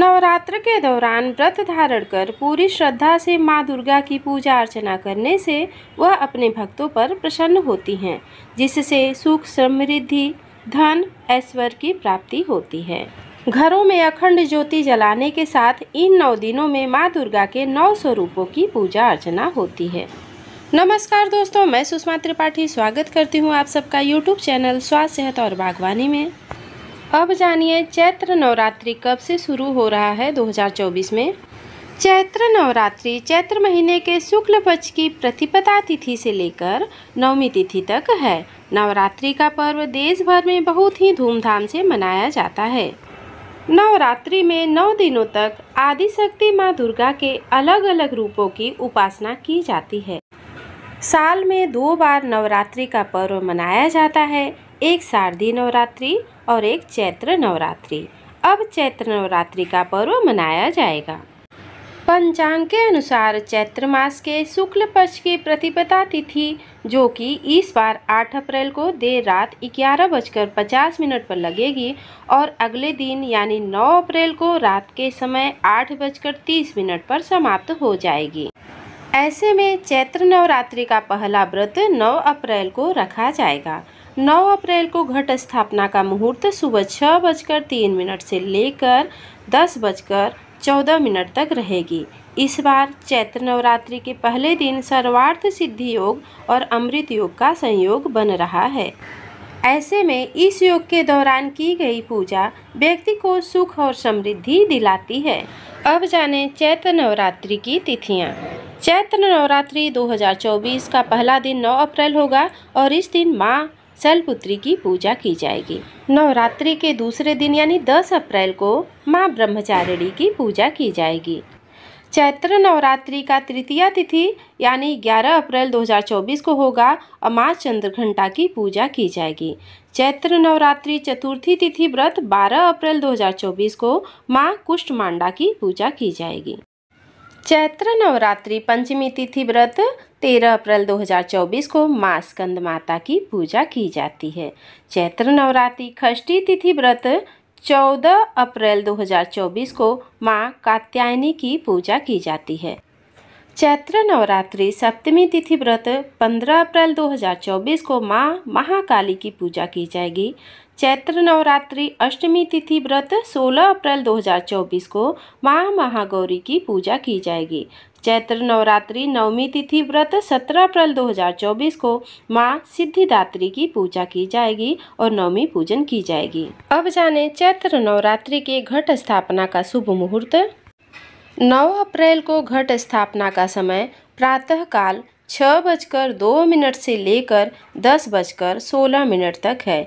नवरात्र के दौरान व्रत धारण कर पूरी श्रद्धा से माँ दुर्गा की पूजा अर्चना करने से वह अपने भक्तों पर प्रसन्न होती हैं जिससे सुख समृद्धि धन ऐश्वर्य की प्राप्ति होती है घरों में अखंड ज्योति जलाने के साथ इन नौ दिनों में माँ दुर्गा के नौ स्वरूपों की पूजा अर्चना होती है नमस्कार दोस्तों मैं सुषमा त्रिपाठी स्वागत करती हूँ आप सबका यूट्यूब चैनल स्वास्थ्य सेहत और बागवानी में अब जानिए चैत्र नवरात्रि कब से शुरू हो रहा है 2024 में चैत्र नवरात्रि चैत्र महीने के शुक्ल पक्ष की प्रतिपदा तिथि से लेकर नवमी तिथि तक है नवरात्रि का पर्व देश भर में बहुत ही धूमधाम से मनाया जाता है नवरात्रि में नौ दिनों तक आदिशक्ति माँ दुर्गा के अलग अलग रूपों की उपासना की जाती है साल में दो बार नवरात्रि का पर्व मनाया जाता है एक शारदीय नवरात्रि और एक चैत्र नवरात्रि अब चैत्र नवरात्रि का पर्व मनाया जाएगा पंचांग के अनुसार चैत्र मास के शुक्ल पक्ष की प्रतिपदा तिथि जो कि इस बार 8 अप्रैल को देर रात ग्यारह बजकर पचास मिनट पर लगेगी और अगले दिन यानी 9 अप्रैल को रात के समय आठ बजकर तीस मिनट पर समाप्त हो जाएगी ऐसे में चैत्र नवरात्रि का पहला व्रत 9 अप्रैल को रखा जाएगा नौ अप्रैल को घट स्थापना का मुहूर्त सुबह छः बजकर तीन मिनट से लेकर दस बजकर चौदह मिनट तक रहेगी इस बार चैत्र नवरात्रि के पहले दिन सर्वार्थ सिद्धि योग और अमृत योग का संयोग बन रहा है ऐसे में इस योग के दौरान की गई पूजा व्यक्ति को सुख और समृद्धि दिलाती है अब जानें चैत्र नवरात्रि की तिथियां। चैत्र नवरात्रि 2024 का पहला दिन 9 अप्रैल होगा और इस दिन माँ शैलपुत्री की पूजा की जाएगी नवरात्रि के दूसरे दिन यानी 10 अप्रैल को माँ ब्रह्मचारिणी की पूजा की जाएगी चैत्र नवरात्रि का तृतीय तिथि यानी 11 अप्रैल 2024 को होगा और माँ चंद्र घंटा की पूजा की जाएगी चैत्र नवरात्रि चतुर्थी तिथि व्रत 12 अप्रैल 2024 को माँ कुष्ठ मांडा की पूजा की जाएगी चैत्र नवरात्रि पंचमी तिथि व्रत 13 अप्रैल 2024 को माँ स्कंद माता की पूजा की जाती है चैत्र नवरात्रि षष्ठी तिथि व्रत 14 अप्रैल 2024 को माँ कात्यायनी की पूजा की जाती है चैत्र नवरात्रि सप्तमी तिथि व्रत 15 अप्रैल 2024 को माँ महाकाली की पूजा की जाएगी चैत्र नवरात्रि अष्टमी तिथि व्रत 16 अप्रैल 2024 को माँ महागौरी की पूजा की जाएगी चैत्र नवरात्रि नवमी तिथि व्रत 17 अप्रैल 2024 को माँ सिद्धिदात्री की पूजा की जाएगी और नवमी पूजन की जाएगी अब जाने चैत्र नवरात्रि के घट स्थापना का शुभ मुहूर्त 9 अप्रैल को घट स्थापना का समय प्रातः काल छः बजकर दो मिनट से लेकर दस बजकर सोलह मिनट तक है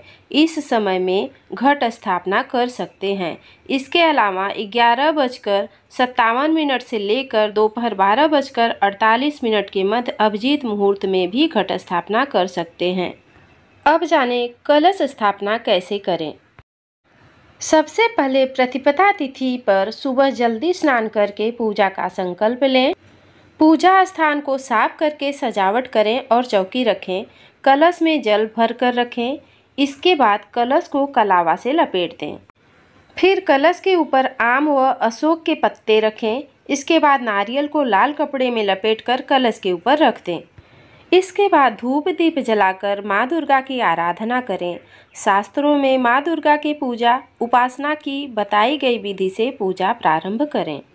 इस समय में घट स्थापना कर सकते हैं इसके अलावा ग्यारह बजकर सत्तावन मिनट से लेकर दोपहर बारह बजकर अड़तालीस मिनट के मध्य अभिजीत मुहूर्त में भी घट स्थापना कर सकते हैं अब जाने कलश स्थापना कैसे करें सबसे पहले प्रतिपदा तिथि पर सुबह जल्दी स्नान करके पूजा का संकल्प लें पूजा स्थान को साफ करके सजावट करें और चौकी रखें कलश में जल भर कर रखें इसके बाद कलश को कलावा से लपेट दें फिर कलश के ऊपर आम व अशोक के पत्ते रखें इसके बाद नारियल को लाल कपड़े में लपेटकर कलश के ऊपर रख दें इसके बाद धूप दीप जलाकर माँ दुर्गा की आराधना करें शास्त्रों में माँ दुर्गा की पूजा उपासना की बताई गई विधि से पूजा प्रारंभ करें